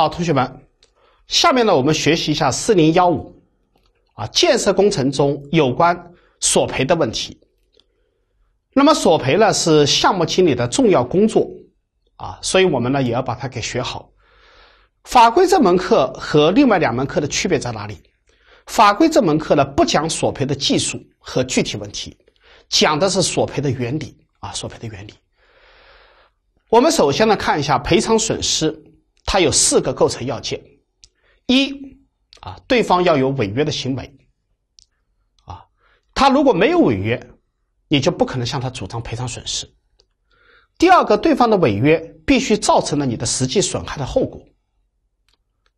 好，同学们，下面呢，我们学习一下四零幺五，啊，建设工程中有关索赔的问题。那么，索赔呢是项目经理的重要工作，啊，所以我们呢也要把它给学好。法规这门课和另外两门课的区别在哪里？法规这门课呢不讲索赔的技术和具体问题，讲的是索赔的原理，啊，索赔的原理。我们首先呢看一下赔偿损失。它有四个构成要件，一啊，对方要有违约的行为，啊，他如果没有违约，你就不可能向他主张赔偿损失。第二个，对方的违约必须造成了你的实际损害的后果，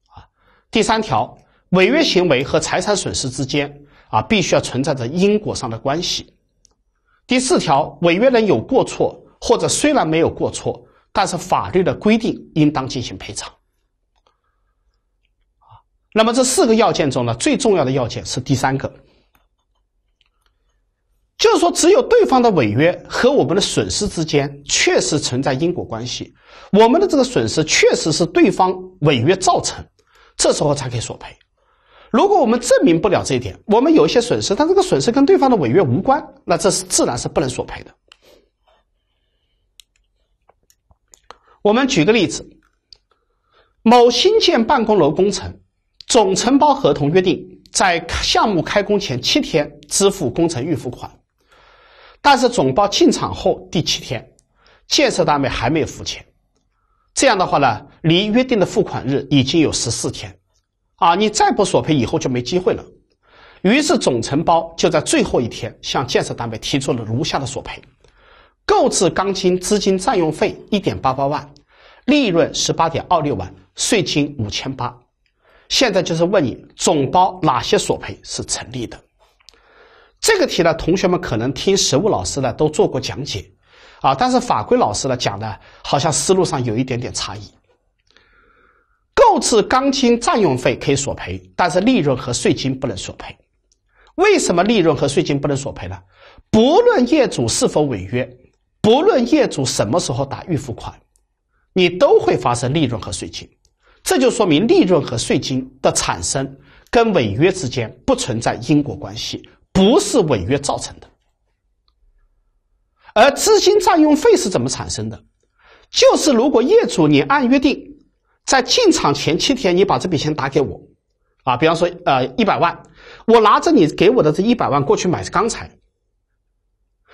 啊，第三条，违约行为和财产损失之间啊，必须要存在着因果上的关系。第四条，违约人有过错，或者虽然没有过错。但是法律的规定应当进行赔偿。啊，那么这四个要件中呢，最重要的要件是第三个，就是说，只有对方的违约和我们的损失之间确实存在因果关系，我们的这个损失确实是对方违约造成，这时候才可以索赔。如果我们证明不了这一点，我们有一些损失，但这个损失跟对方的违约无关，那这是自然是不能索赔的。我们举个例子，某新建办公楼工程，总承包合同约定在项目开工前七天支付工程预付款，但是总包进场后第七天，建设单位还没有付钱，这样的话呢，离约定的付款日已经有十四天，啊，你再不索赔，以后就没机会了。于是总承包就在最后一天向建设单位提出了如下的索赔。购置钢筋资金占用费一点八八万，利润十八点二六万，税金五千八。现在就是问你总包哪些索赔是成立的？这个题呢，同学们可能听实务老师呢都做过讲解啊，但是法规老师呢讲的，好像思路上有一点点差异。购置钢筋占用费可以索赔，但是利润和税金不能索赔。为什么利润和税金不能索赔呢？不论业主是否违约。不论业主什么时候打预付款，你都会发生利润和税金，这就说明利润和税金的产生跟违约之间不存在因果关系，不是违约造成的。而资金占用费是怎么产生的？就是如果业主你按约定在进场前七天你把这笔钱打给我，啊，比方说呃一百万，我拿着你给我的这一百万过去买钢材。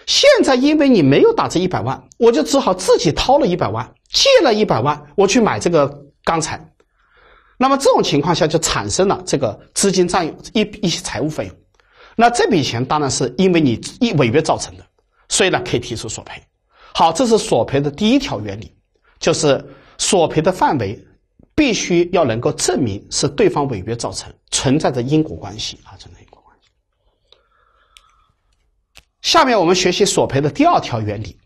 现在因为你没有打这一百万，我就只好自己掏了一百万，借了一百万，我去买这个钢材。那么这种情况下就产生了这个资金占用一一些财务费用，那这笔钱当然是因为你一违约造成的，所以呢可以提出索赔。好，这是索赔的第一条原理，就是索赔的范围必须要能够证明是对方违约造成，存在着因果关系啊，存在因果。下面我们学习索赔的第二条原理：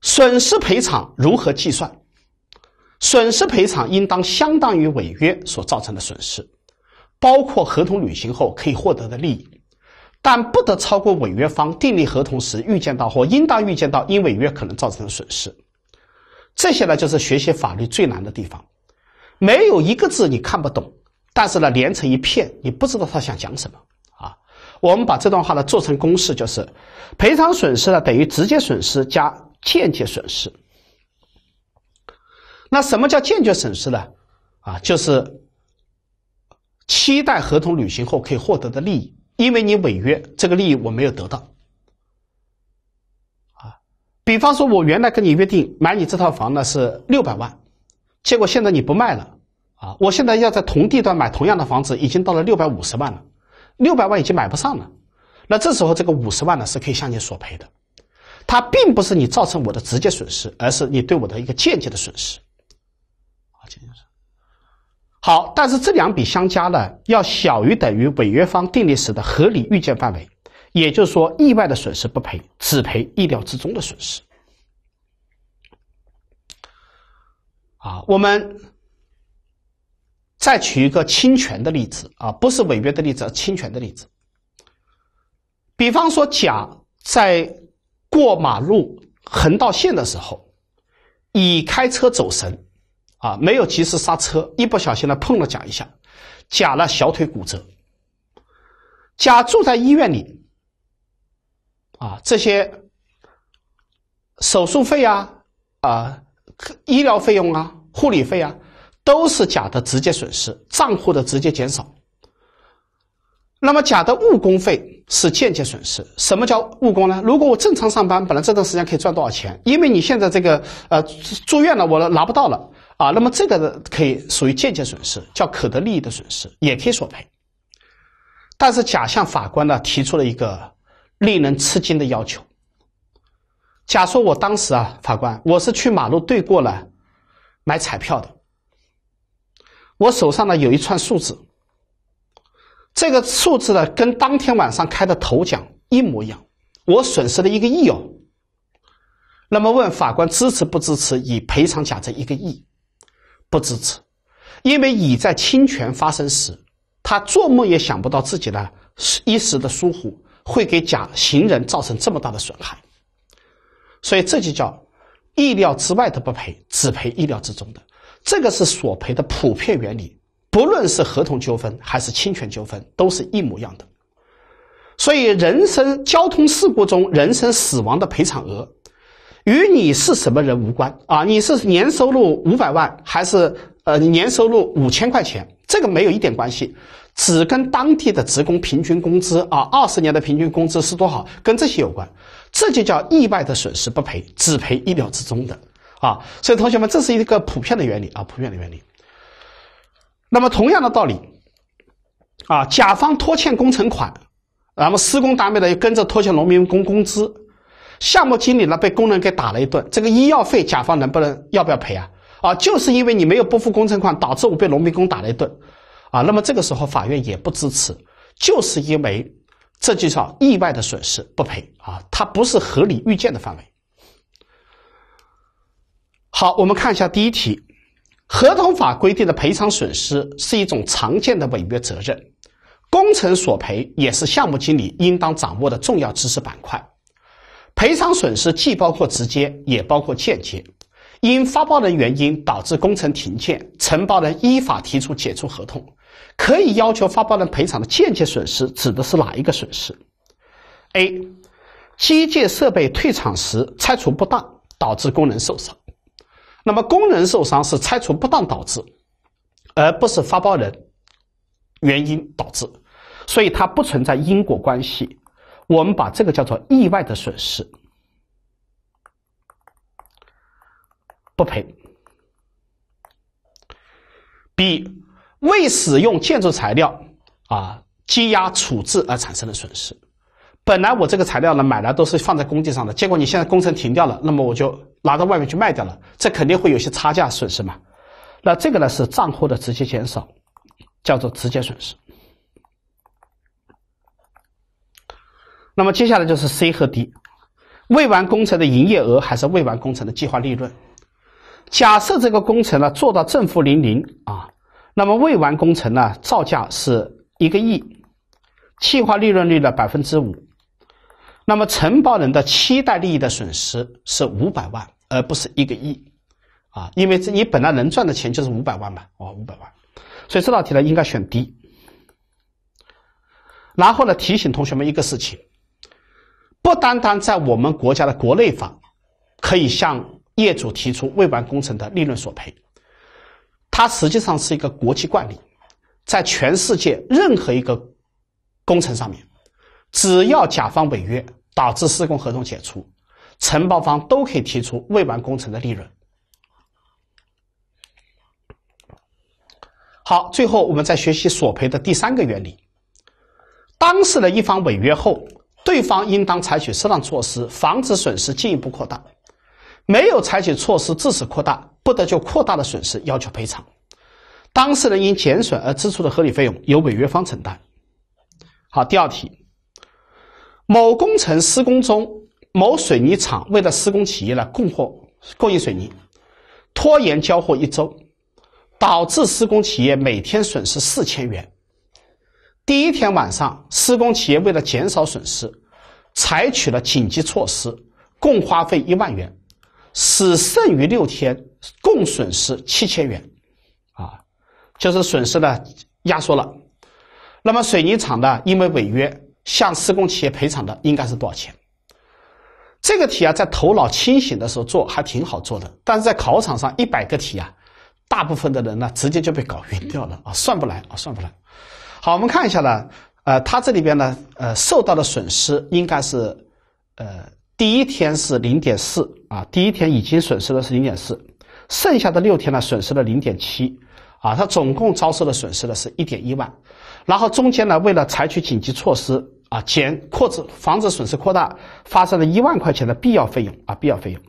损失赔偿如何计算？损失赔偿应当相当于违约所造成的损失，包括合同履行后可以获得的利益，但不得超过违约方订立合同时预见到或应当预见到因违约可能造成的损失。这些呢，就是学习法律最难的地方，没有一个字你看不懂，但是呢，连成一片，你不知道他想讲什么。我们把这段话呢做成公式，就是赔偿损失呢等于直接损失加间接损失。那什么叫间接损失呢？啊，就是期待合同履行后可以获得的利益，因为你违约，这个利益我没有得到。啊，比方说，我原来跟你约定买你这套房呢是六百万，结果现在你不卖了，啊，我现在要在同地段买同样的房子，已经到了六百五十万了。六百万已经买不上了，那这时候这个五十万呢，是可以向你索赔的。它并不是你造成我的直接损失，而是你对我的一个间接的损失。啊，讲讲讲。好，但是这两笔相加呢，要小于等于违约方订立时的合理预见范围，也就是说，意外的损失不赔，只赔意料之中的损失。啊，我们。再举一个侵权的例子啊，不是违约的例子，侵权的例子。比方说，甲在过马路横道线的时候，乙开车走神，啊，没有及时刹车，一不小心呢碰了甲一下，甲呢小腿骨折。甲住在医院里，啊，这些手术费啊，啊，医疗费用啊，护理费啊。都是甲的直接损失，账户的直接减少。那么，甲的误工费是间接损失。什么叫误工呢？如果我正常上班，本来这段时间可以赚多少钱？因为你现在这个呃住院了，我拿不到了啊。那么这个可以属于间接损失，叫可得利益的损失，也可以索赔。但是，甲向法官呢提出了一个令人吃惊的要求。假说：“我当时啊，法官，我是去马路对过了买彩票的。”我手上呢有一串数字，这个数字呢跟当天晚上开的头奖一模一样，我损失了一个亿哦。那么问法官支持不支持乙赔偿甲这一个亿？不支持，因为乙在侵权发生时，他做梦也想不到自己的一时的疏忽会给甲行人造成这么大的损害，所以这就叫意料之外的不赔，只赔意料之中的。这个是索赔的普遍原理，不论是合同纠纷还是侵权纠纷，都是一模一样的。所以，人身交通事故中人身死亡的赔偿额，与你是什么人无关啊？你是年收入五百万，还是呃年收入五千块钱？这个没有一点关系，只跟当地的职工平均工资啊，二十年的平均工资是多少，跟这些有关。这就叫意外的损失不赔，只赔意料之中的。啊，所以同学们，这是一个普遍的原理啊，普遍的原理。那么同样的道理，啊，甲方拖欠工程款，那么施工单位呢又跟着拖欠农民工工资，项目经理呢被工人给打了一顿，这个医药费甲方能不能要不要赔啊？啊，就是因为你没有拨付工程款，导致我被农民工打了一顿，啊，那么这个时候法院也不支持，就是因为这叫意外的损失不赔啊，它不是合理预见的范围。好，我们看一下第一题。合同法规定的赔偿损失是一种常见的违约责任，工程索赔也是项目经理应当掌握的重要知识板块。赔偿损失既包括直接，也包括间接。因发包人原因导致工程停建，承包人依法提出解除合同，可以要求发包人赔偿的间接损失指的是哪一个损失？A. 机械设备退场时拆除不当导致工人受伤。那么工人受伤是拆除不当导致，而不是发包人原因导致，所以它不存在因果关系。我们把这个叫做意外的损失，不赔。B 未使用建筑材料啊积压处置而产生的损失。本来我这个材料呢，买来都是放在工地上的，结果你现在工程停掉了，那么我就拿到外面去卖掉了，这肯定会有些差价损失嘛。那这个呢是账户的直接减少，叫做直接损失。那么接下来就是 C 和 D，未完工程的营业额还是未完工程的计划利润？假设这个工程呢做到正负零零啊，那么未完工程呢造价是一个亿，计划利润率呢百分之五。那么承包人的期待利益的损失是五百万，而不是一个亿，啊，因为这你本来能赚的钱就是五百万嘛，哦，五百万，所以这道题呢应该选 D。然后呢，提醒同学们一个事情，不单单在我们国家的国内法可以向业主提出未完工程的利润索赔，它实际上是一个国际惯例，在全世界任何一个工程上面。只要甲方违约导致施工合同解除，承包方都可以提出未完工程的利润。好，最后我们再学习索赔的第三个原理：当事人一方违约后，对方应当采取适当措施防止损失进一步扩大；没有采取措施致使扩大，不得就扩大的损失要求赔偿。当事人因减损而支出的合理费用由违约方承担。好，第二题。某工程施工中，某水泥厂为了施工企业呢供货供应水泥，拖延交货一周，导致施工企业每天损失四千元。第一天晚上，施工企业为了减少损失，采取了紧急措施，共花费一万元，使剩余六天共损失七千元，啊，就是损失呢压缩了。那么水泥厂呢，因为违约。向施工企业赔偿的应该是多少钱？这个题啊，在头脑清醒的时候做还挺好做的，但是在考场上一百个题啊，大部分的人呢，直接就被搞晕掉了啊，算不来啊，算不来。好，我们看一下呢，呃，他这里边呢，呃，受到的损失应该是，呃，第一天是零点四啊，第一天已经损失的是零点四，剩下的六天呢，损失了零点七啊，他总共遭受的损失呢是一点一万，然后中间呢，为了采取紧急措施。啊，减扩至防止损失扩大发生的一万块钱的必要费用啊，必要费用。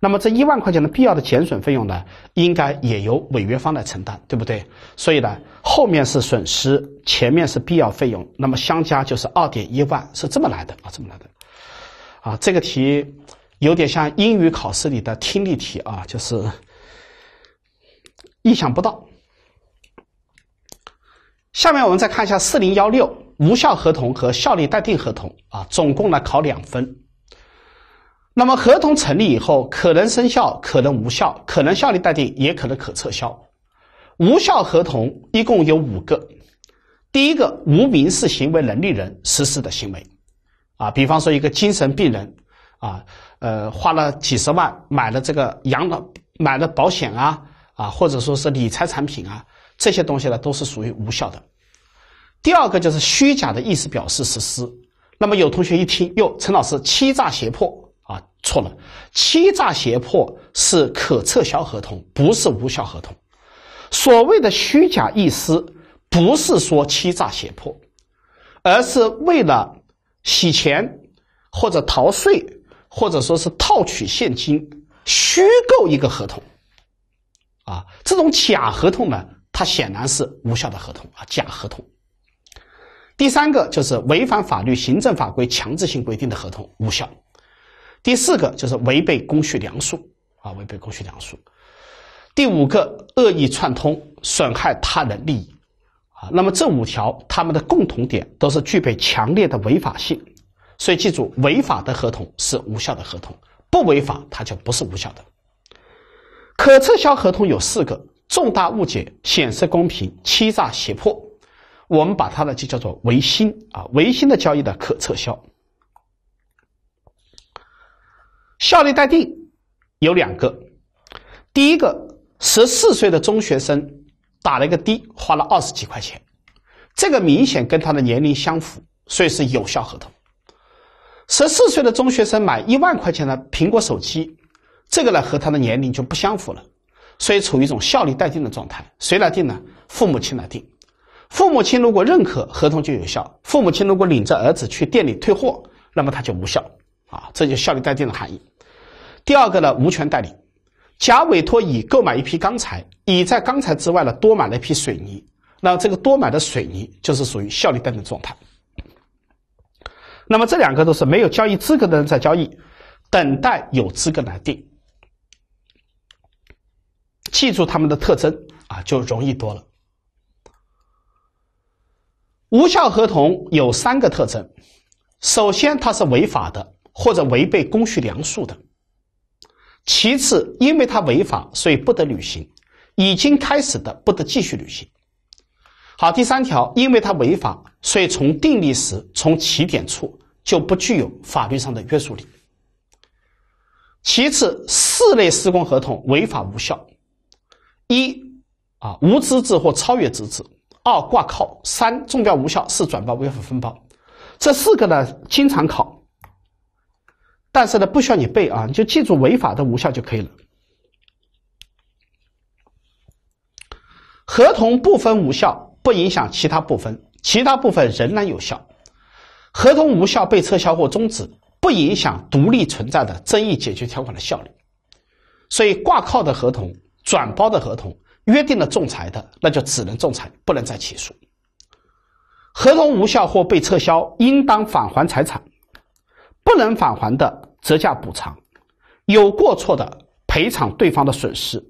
那么这一万块钱的必要的减损费用呢，应该也由违约方来承担，对不对？所以呢，后面是损失，前面是必要费用，那么相加就是二点一万，是这么来的啊，这么来的。啊，这个题有点像英语考试里的听力题啊，就是意想不到。下面我们再看一下四零幺六。无效合同和效力待定合同啊，总共呢考两分。那么合同成立以后，可能生效，可能无效，可能效力待定，也可能可撤销。无效合同一共有五个。第一个，无民事行为能力人实施的行为啊，比方说一个精神病人啊，呃，花了几十万买了这个养老买了保险啊啊，或者说是理财产品啊，这些东西呢都是属于无效的。第二个就是虚假的意思表示实施。那么有同学一听，哟，陈老师，欺诈胁迫啊，错了，欺诈胁迫是可撤销合同，不是无效合同。所谓的虚假意思，不是说欺诈胁迫，而是为了洗钱或者逃税，或者说是套取现金，虚构一个合同。啊，这种假合同呢，它显然是无效的合同啊，假合同。第三个就是违反法律、行政法规强制性规定的合同无效。第四个就是违背公序良俗啊，违背公序良俗。第五个恶意串通，损害他的利益啊。那么这五条，他们的共同点都是具备强烈的违法性。所以记住，违法的合同是无效的合同，不违法它就不是无效的。可撤销合同有四个：重大误解、显示公平、欺诈、胁迫。我们把它呢就叫做维新啊，维新的交易的可撤销，效力待定有两个。第一个，十四岁的中学生打了一个的，花了二十几块钱，这个明显跟他的年龄相符，所以是有效合同。十四岁的中学生买一万块钱的苹果手机，这个呢和他的年龄就不相符了，所以处于一种效力待定的状态。谁来定呢？父母亲来定。父母亲如果认可合同就有效，父母亲如果领着儿子去店里退货，那么他就无效，啊，这就效力待定的含义。第二个呢，无权代理，甲委托乙购买一批钢材，乙在钢材之外呢多买了一批水泥，那这个多买的水泥就是属于效力待定状态。那么这两个都是没有交易资格的人在交易，等待有资格来定。记住他们的特征啊，就容易多了。无效合同有三个特征，首先它是违法的或者违背公序良俗的；其次，因为它违法，所以不得履行，已经开始的不得继续履行。好，第三条，因为它违法，所以从订立时、从起点处就不具有法律上的约束力。其次，四类施工合同违法无效：一啊，无资质或超越资质。二挂靠，三中标无效，四转包违法分包，这四个呢经常考，但是呢不需要你背啊，你就记住违法的无效就可以了。合同部分无效不影响其他部分，其他部分仍然有效。合同无效被撤销或终止，不影响独立存在的争议解决条款的效力。所以挂靠的合同、转包的合同。约定了仲裁的，那就只能仲裁，不能再起诉。合同无效或被撤销，应当返还财产，不能返还的折价补偿，有过错的赔偿对方的损失，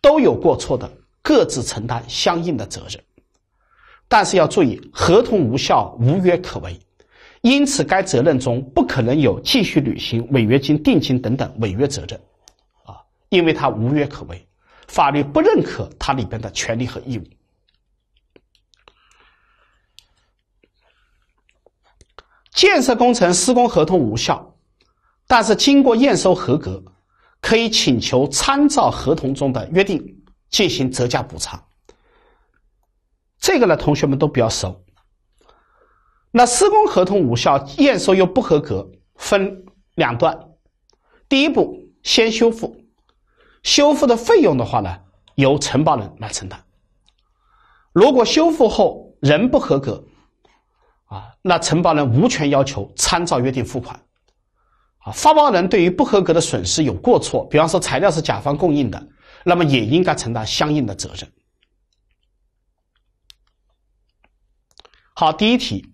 都有过错的各自承担相应的责任。但是要注意，合同无效无约可为，因此该责任中不可能有继续履行、违约金、定金等等违约责任啊，因为他无约可为。法律不认可它里边的权利和义务。建设工程施工合同无效，但是经过验收合格，可以请求参照合同中的约定进行折价补偿。这个呢，同学们都比较熟。那施工合同无效，验收又不合格，分两段。第一步，先修复。修复的费用的话呢，由承包人来承担。如果修复后仍不合格，啊，那承包人无权要求参照约定付款。啊，发包人对于不合格的损失有过错，比方说材料是甲方供应的，那么也应该承担相应的责任。好，第一题，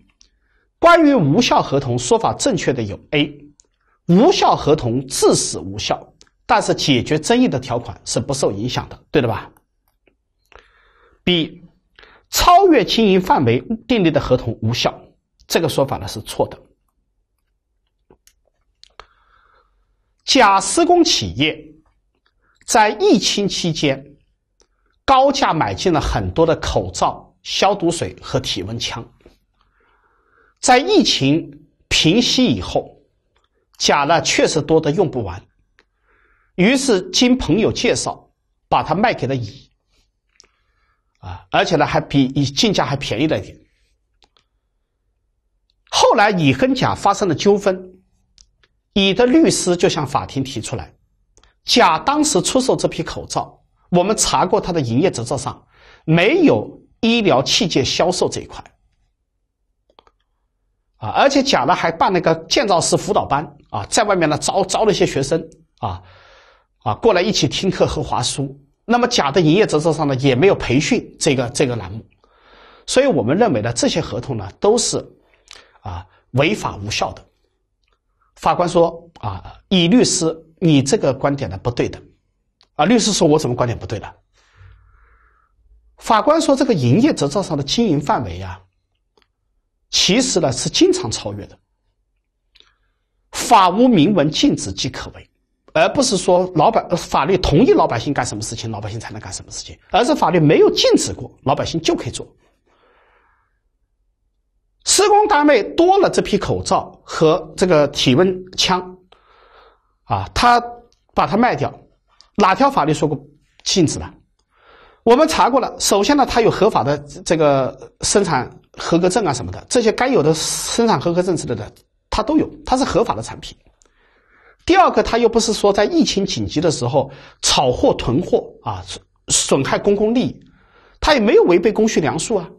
关于无效合同，说法正确的有 A，无效合同致使无效。但是解决争议的条款是不受影响的，对的吧？B 超越经营范围订立的合同无效，这个说法呢是错的。甲施工企业，在疫情期间高价买进了很多的口罩、消毒水和体温枪，在疫情平息以后，甲呢确实多的用不完。于是，经朋友介绍，把它卖给了乙，啊，而且呢，还比乙进价还便宜了一点。后来，乙跟甲发生了纠纷，乙的律师就向法庭提出来，甲当时出售这批口罩，我们查过他的营业执照上没有医疗器械销售这一块，啊，而且甲呢还办了个建造师辅导班，啊，在外面呢招招了一些学生，啊。啊，过来一起听课和华书。那么甲的营业执照上呢，也没有培训这个这个栏目，所以我们认为呢，这些合同呢都是啊违法无效的。法官说啊，乙律师，你这个观点呢不对的。啊，律师说我怎么观点不对了？法官说这个营业执照上的经营范围呀，其实呢是经常超越的。法无明文禁止即可为。而不是说老板法律同意老百姓干什么事情，老百姓才能干什么事情，而是法律没有禁止过，老百姓就可以做。施工单位多了这批口罩和这个体温枪，啊，他把它卖掉，哪条法律说过禁止了？我们查过了，首先呢，它有合法的这个生产合格证啊什么的，这些该有的生产合格证之类的，它都有，它是合法的产品。第二个，他又不是说在疫情紧急的时候炒货囤货啊，损害公共利益，他也没有违背公序良俗啊，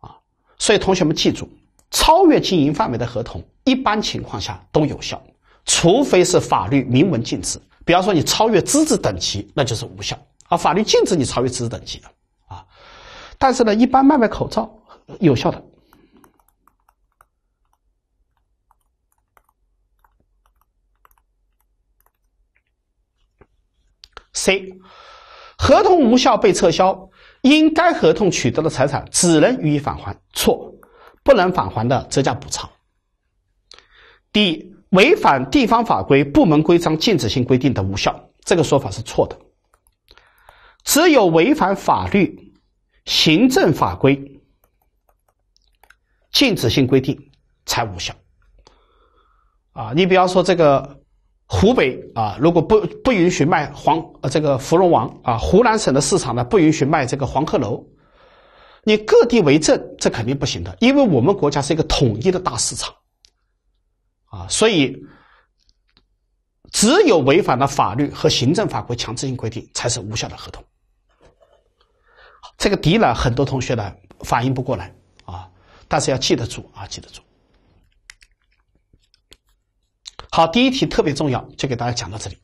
啊，所以同学们记住，超越经营范围的合同一般情况下都有效，除非是法律明文禁止。比方说，你超越资质等级，那就是无效啊，法律禁止你超越资质等级的啊。但是呢，一般卖卖口罩有效的。C，合同无效被撤销，因该合同取得的财产只能予以返还，错，不能返还的折价补偿。D，违反地方法规、部门规章禁止性规定的无效，这个说法是错的。只有违反法律、行政法规禁止性规定才无效。啊，你比方说这个。湖北啊，如果不不允许卖黄这个芙蓉王啊，湖南省的市场呢不允许卖这个黄鹤楼，你各地为证，这肯定不行的，因为我们国家是一个统一的大市场，啊，所以只有违反了法律和行政法规强制性规定，才是无效的合同。这个底呢，很多同学呢反应不过来啊，但是要记得住啊，记得住。好，第一题特别重要，就给大家讲到这里。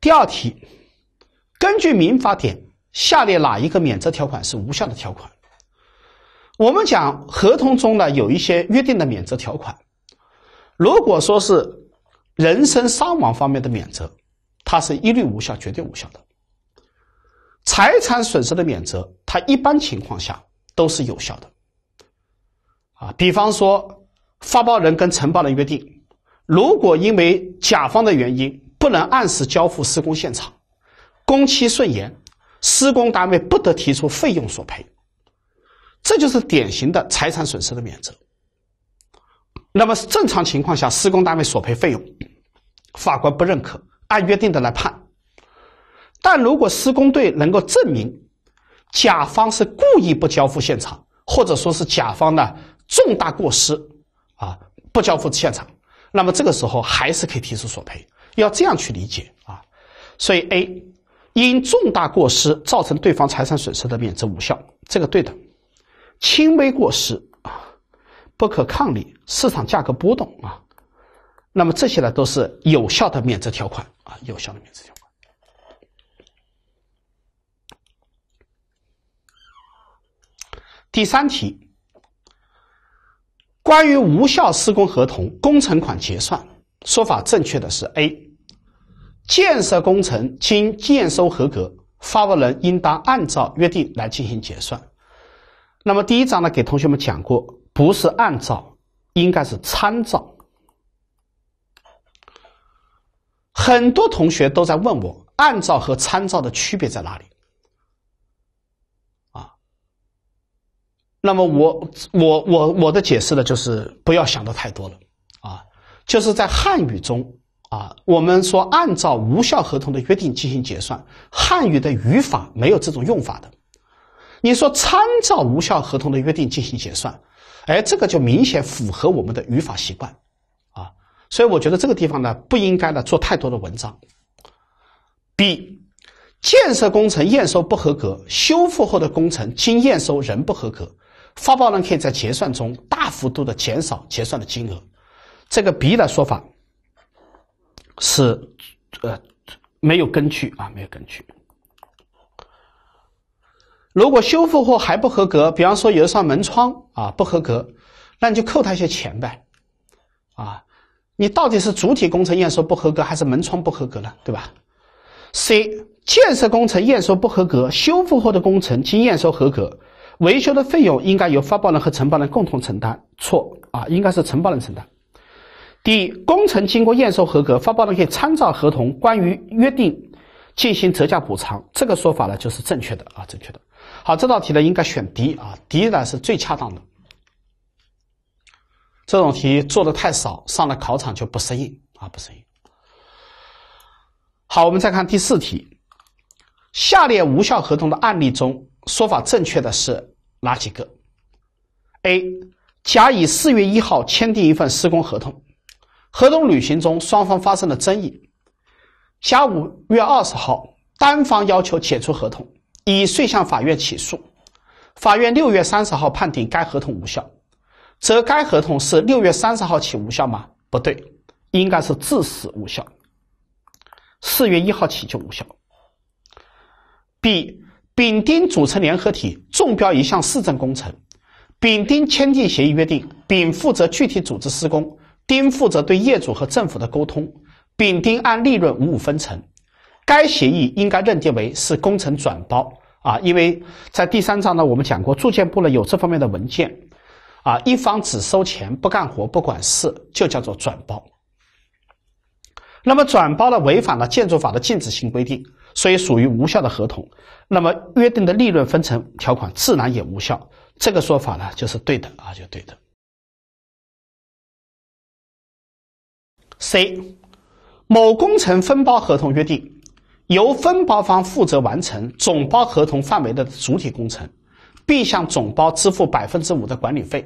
第二题，根据民法典，下列哪一个免责条款是无效的条款？我们讲合同中呢有一些约定的免责条款，如果说是人身伤亡方面的免责，它是一律无效，绝对无效的。财产损失的免责，它一般情况下都是有效的。啊，比方说发包人跟承包人约定。如果因为甲方的原因不能按时交付施工现场，工期顺延，施工单位不得提出费用索赔。这就是典型的财产损失的免责。那么正常情况下，施工单位索赔费用，法官不认可，按约定的来判。但如果施工队能够证明，甲方是故意不交付现场，或者说是甲方的重大过失啊，不交付现场。那么这个时候还是可以提出索赔，要这样去理解啊。所以 A 因重大过失造成对方财产损失的免责无效，这个对的。轻微过失啊，不可抗力、市场价格波动啊，那么这些呢都是有效的免责条款啊，有效的免责条款。第三题。关于无效施工合同工程款结算说法正确的是 A，建设工程经验收合格，发包人应当按照约定来进行结算。那么第一章呢，给同学们讲过，不是按照，应该是参照。很多同学都在问我，按照和参照的区别在哪里？那么我我我我的解释呢，就是不要想的太多了啊！就是在汉语中啊，我们说按照无效合同的约定进行结算，汉语的语法没有这种用法的。你说参照无效合同的约定进行结算，哎，这个就明显符合我们的语法习惯啊！所以我觉得这个地方呢，不应该呢做太多的文章。B，建设工程验收不合格，修复后的工程经验收仍不合格。发包人可以在结算中大幅度的减少结算的金额，这个 B 的说法是呃没有根据啊，没有根据。如果修复后还不合格，比方说有一扇门窗啊不合格，那你就扣他一些钱呗，啊，你到底是主体工程验收不合格还是门窗不合格呢？对吧？C 建设工程验收不合格，修复后的工程经验收合格。维修的费用应该由发包人和承包人共同承担，错啊，应该是承包人承担。第一，工程经过验收合格，发包人可以参照合同关于约定进行折价补偿，这个说法呢就是正确的啊，正确的好，这道题呢应该选 D 啊，D 呢是最恰当的。这种题做的太少，上了考场就不适应啊，不适应。好，我们再看第四题，下列无效合同的案例中。说法正确的是哪几个？A. 甲乙四月一号签订一份施工合同，合同履行中双方发生了争议，甲五月二十号单方要求解除合同，乙遂向法院起诉，法院六月三十号判定该合同无效，则该合同是六月三十号起无效吗？不对，应该是自始无效。四月一号起就无效。B。丙丁组成联合体中标一项市政工程，丙丁签订协议约定，丙负责具体组织施工，丁负责对业主和政府的沟通，丙丁按利润五五分成。该协议应该认定为是工程转包啊，因为在第三章呢我们讲过，住建部呢有这方面的文件啊，一方只收钱不干活不管事，就叫做转包。那么转包呢违反了建筑法的禁止性规定。所以属于无效的合同，那么约定的利润分成条款自然也无效。这个说法呢，就是对的啊，就对的。C，某工程分包合同约定，由分包方负责完成总包合同范围的主体工程，并向总包支付百分之五的管理费。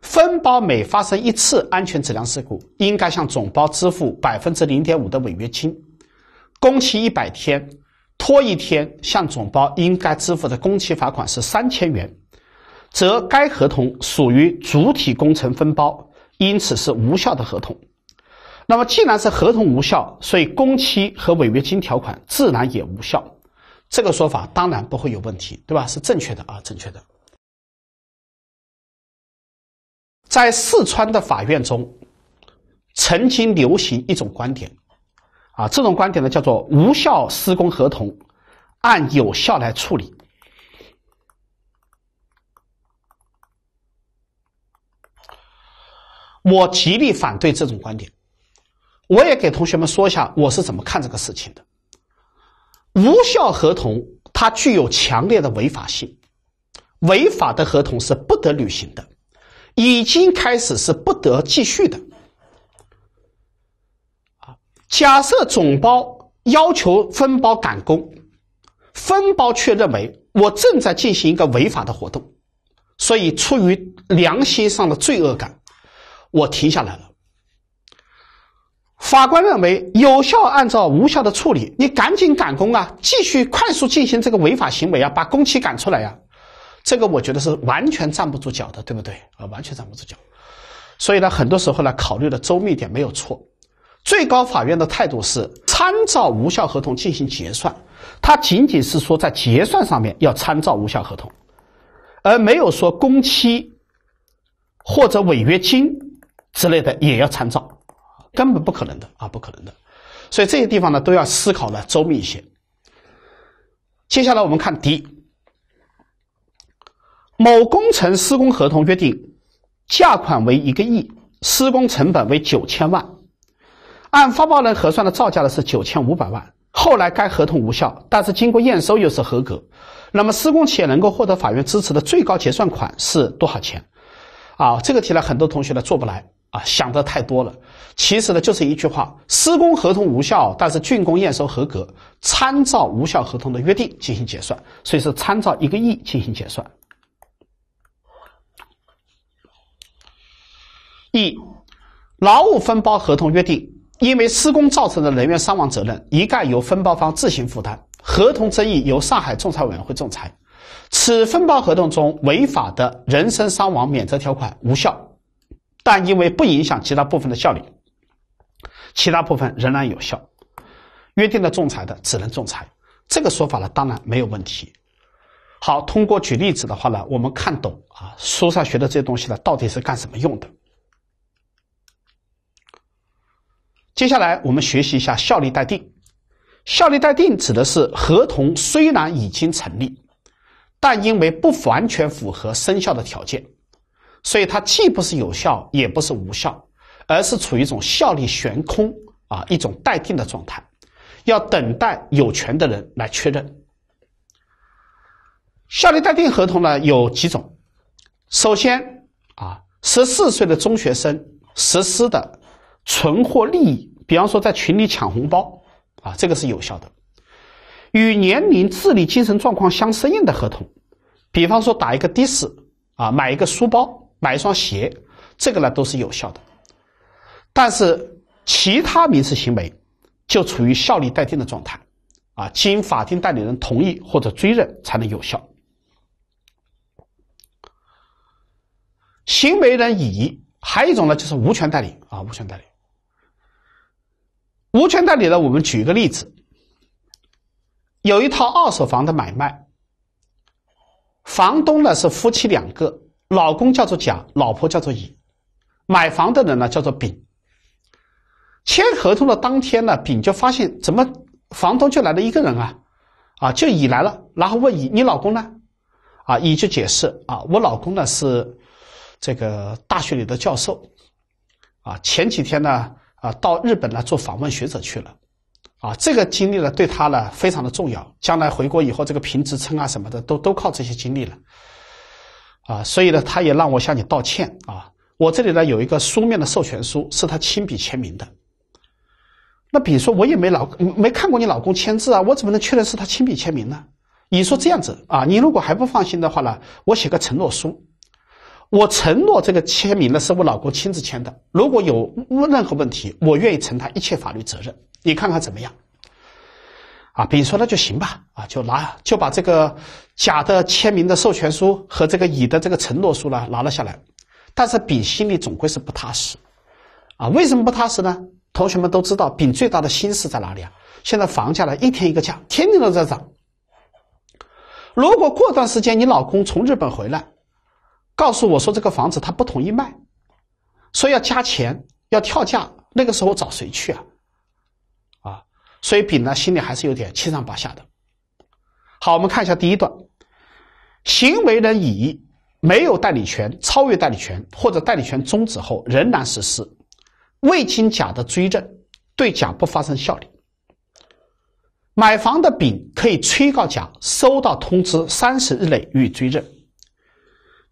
分包每发生一次安全质量事故，应该向总包支付百分之零点五的违约金。工期一百天，拖一天，向总包应该支付的工期罚款是三千元，则该合同属于主体工程分包，因此是无效的合同。那么既然是合同无效，所以工期和违约金条款自然也无效。这个说法当然不会有问题，对吧？是正确的啊，正确的。在四川的法院中，曾经流行一种观点。啊，这种观点呢叫做无效施工合同，按有效来处理。我极力反对这种观点。我也给同学们说一下，我是怎么看这个事情的。无效合同它具有强烈的违法性，违法的合同是不得履行的，已经开始是不得继续的。假设总包要求分包赶工，分包却认为我正在进行一个违法的活动，所以出于良心上的罪恶感，我停下来了。法官认为有效，按照无效的处理，你赶紧赶工啊，继续快速进行这个违法行为啊，把工期赶出来呀。这个我觉得是完全站不住脚的，对不对？啊，完全站不住脚。所以呢，很多时候呢，考虑的周密点没有错。最高法院的态度是参照无效合同进行结算，它仅仅是说在结算上面要参照无效合同，而没有说工期或者违约金之类的也要参照，根本不可能的啊，不可能的。所以这些地方呢都要思考的周密一些。接下来我们看 D，某工程施工合同约定价款为一个亿，施工成本为九千万。按发包人核算的造价呢是九千五百万，后来该合同无效，但是经过验收又是合格，那么施工企业能够获得法院支持的最高结算款是多少钱？啊，这个题呢很多同学呢做不来啊，想的太多了。其实呢就是一句话：施工合同无效，但是竣工验收合格，参照无效合同的约定进行结算，所以是参照一个亿进行结算。一劳务分包合同约定。因为施工造成的人员伤亡责任，一概由分包方自行负担。合同争议由上海仲裁委员会仲裁。此分包合同中违法的人身伤亡免责条款无效，但因为不影响其他部分的效力，其他部分仍然有效。约定的仲裁的只能仲裁，这个说法呢，当然没有问题。好，通过举例子的话呢，我们看懂啊书上学的这些东西呢，到底是干什么用的。接下来我们学习一下效力待定。效力待定指的是合同虽然已经成立，但因为不完全符合生效的条件，所以它既不是有效，也不是无效，而是处于一种效力悬空啊一种待定的状态，要等待有权的人来确认。效力待定合同呢有几种，首先啊十四岁的中学生实施的。存货利益，比方说在群里抢红包，啊，这个是有效的；与年龄、智力、精神状况相适应的合同，比方说打一个的士，啊，买一个书包，买一双鞋，这个呢都是有效的。但是其他民事行为就处于效力待定的状态，啊，经法定代理人同意或者追认才能有效。行为人乙，还有一种呢就是无权代理，啊，无权代理。无权代理呢？我们举一个例子，有一套二手房的买卖，房东呢是夫妻两个，老公叫做甲，老婆叫做乙，买房的人呢叫做丙。签合同的当天呢，丙就发现怎么房东就来了一个人啊，啊，就乙来了，然后问乙，你老公呢？啊，乙就解释啊，我老公呢是这个大学里的教授，啊，前几天呢。啊，到日本来做访问学者去了，啊，这个经历呢，对他呢非常的重要。将来回国以后，这个评职称啊什么的，都都靠这些经历了。啊，所以呢，他也让我向你道歉啊。我这里呢有一个书面的授权书，是他亲笔签名的。那比如说我也没老没看过你老公签字啊，我怎么能确认是他亲笔签名呢？你说这样子啊？你如果还不放心的话呢，我写个承诺书。我承诺这个签名呢，是我老公亲自签的。如果有任何问题，我愿意承担一切法律责任。你看看怎么样？啊，丙说那就行吧。啊，就拿就把这个甲的签名的授权书和这个乙的这个承诺书呢拿了下来。但是丙心里总归是不踏实。啊，为什么不踏实呢？同学们都知道，丙最大的心思在哪里啊？现在房价呢，一天一个价，天天都在涨。如果过段时间你老公从日本回来，告诉我说这个房子他不同意卖，说要加钱，要跳价。那个时候找谁去啊？啊，所以丙呢心里还是有点七上八下的。好，我们看一下第一段：行为人乙没有代理权、超越代理权或者代理权终止后仍然实施，未经甲的追认，对甲不发生效力。买房的丙可以催告甲收到通知三十日内予以追认。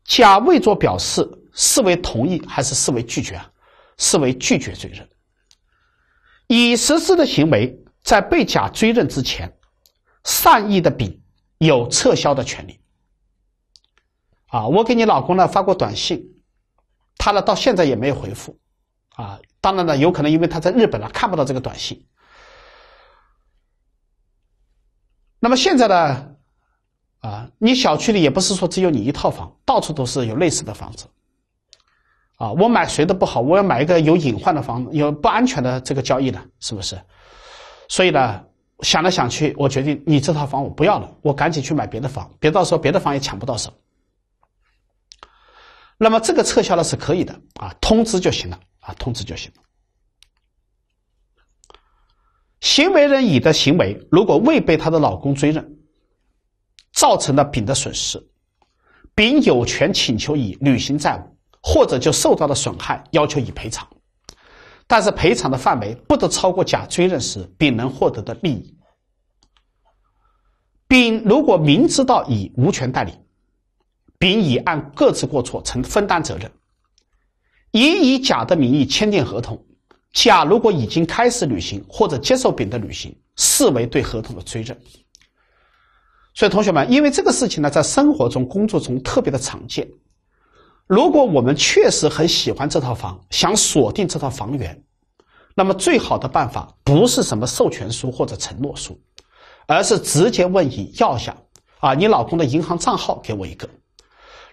甲未作表示，视为同意还是视为拒绝啊？视为拒绝追认。乙实施的行为在被甲追认之前，善意的丙有撤销的权利。啊，我给你老公呢发过短信，他呢到现在也没有回复。啊，当然了，有可能因为他在日本呢看不到这个短信。那么现在呢？啊，你小区里也不是说只有你一套房，到处都是有类似的房子。啊，我买谁的不好，我要买一个有隐患的房子，有不安全的这个交易的，是不是？所以呢，想来想去，我决定，你这套房我不要了，我赶紧去买别的房，别到时候别的房也抢不到手。那么这个撤销了是可以的，啊，通知就行了，啊，通知就行了。行为人乙的行为如果未被她的老公追认。造成了丙的损失，丙有权请求乙履行债务，或者就受到的损害要求乙赔偿。但是赔偿的范围不得超过甲追认时丙能获得的利益。丙如果明知道乙无权代理，丙乙按各自过错承分担责任。乙以甲的名义签订合同，甲如果已经开始履行或者接受丙的履行，视为对合同的追认。所以，同学们，因为这个事情呢，在生活中、工作中特别的常见。如果我们确实很喜欢这套房，想锁定这套房源，那么最好的办法不是什么授权书或者承诺书，而是直接问你：要想啊，你老公的银行账号给我一个，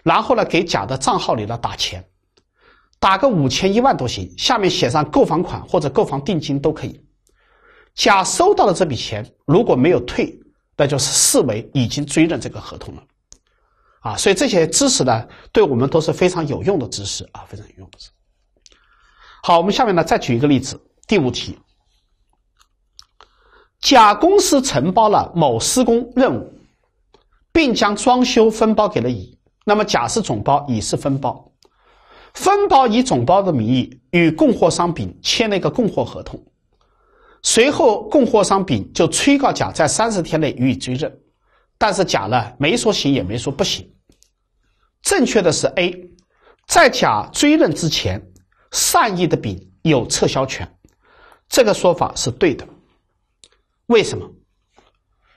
然后呢，给甲的账号里呢打钱，打个五千、一万都行，下面写上购房款或者购房定金都可以。甲收到的这笔钱如果没有退。那就是视为已经追认这个合同了，啊，所以这些知识呢，对我们都是非常有用的知识啊，非常有用的知识。好，我们下面呢再举一个例子，第五题：甲公司承包了某施工任务，并将装修分包给了乙，那么甲是总包，乙是分包，分包以总包的名义与供货商丙签了一个供货合同。随后，供货商丙就催告甲在三十天内予以追认，但是甲呢没说行也没说不行。正确的是 A，在甲追认之前，善意的丙有撤销权，这个说法是对的。为什么？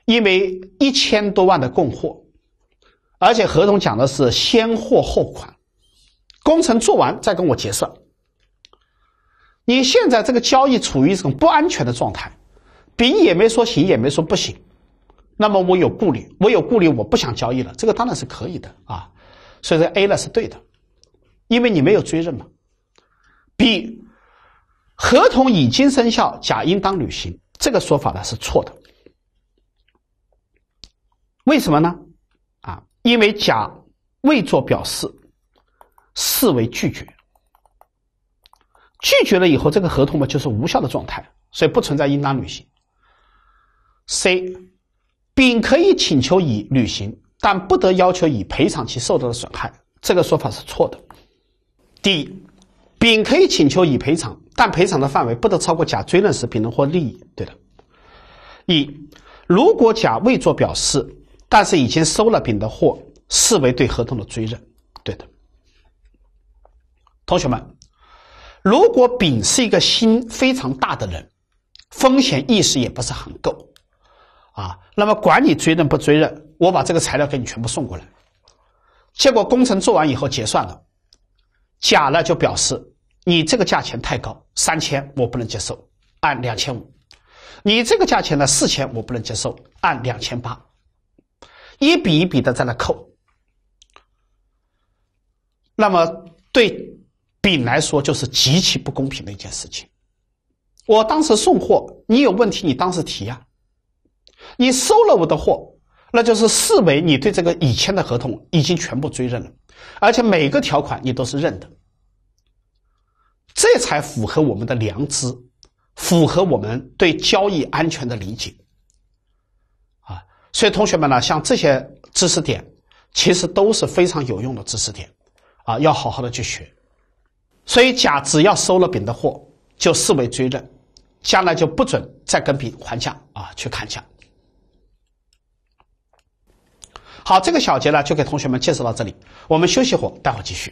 因为一千多万的供货，而且合同讲的是先货后款，工程做完再跟我结算。你现在这个交易处于一种不安全的状态丙也没说行也没说不行，那么我有顾虑，我有顾虑，我不想交易了，这个当然是可以的啊，所以说 A 呢是对的，因为你没有追认嘛。B 合同已经生效，甲应当履行，这个说法呢是错的，为什么呢？啊，因为甲未做表示，视为拒绝。拒绝了以后，这个合同嘛就是无效的状态，所以不存在应当履行。C，丙可以请求乙履行，但不得要求乙赔偿其受到的损害，这个说法是错的。D，丙可以请求乙赔偿，但赔偿的范围不得超过甲追认时丙的获利益。对的。乙，如果甲未做表示，但是已经收了丙的货，视为对合同的追认。对的。同学们。如果丙是一个心非常大的人，风险意识也不是很够，啊，那么管你追认不追认，我把这个材料给你全部送过来。结果工程做完以后结算了，甲呢就表示你这个价钱太高，三千我不能接受，按两千五；你这个价钱呢四千我不能接受，按两千八，一笔一笔的在那扣。那么对。丙来说，就是极其不公平的一件事情。我当时送货，你有问题，你当时提呀。你收了我的货，那就是视为你对这个已签的合同已经全部追认了，而且每个条款你都是认的，这才符合我们的良知，符合我们对交易安全的理解。啊，所以同学们呢，像这些知识点，其实都是非常有用的知识点，啊，要好好的去学。所以，甲只要收了丙的货，就视为追认，将来就不准再跟丙还价啊，去砍价。好，这个小节呢，就给同学们介绍到这里。我们休息会，待会继续。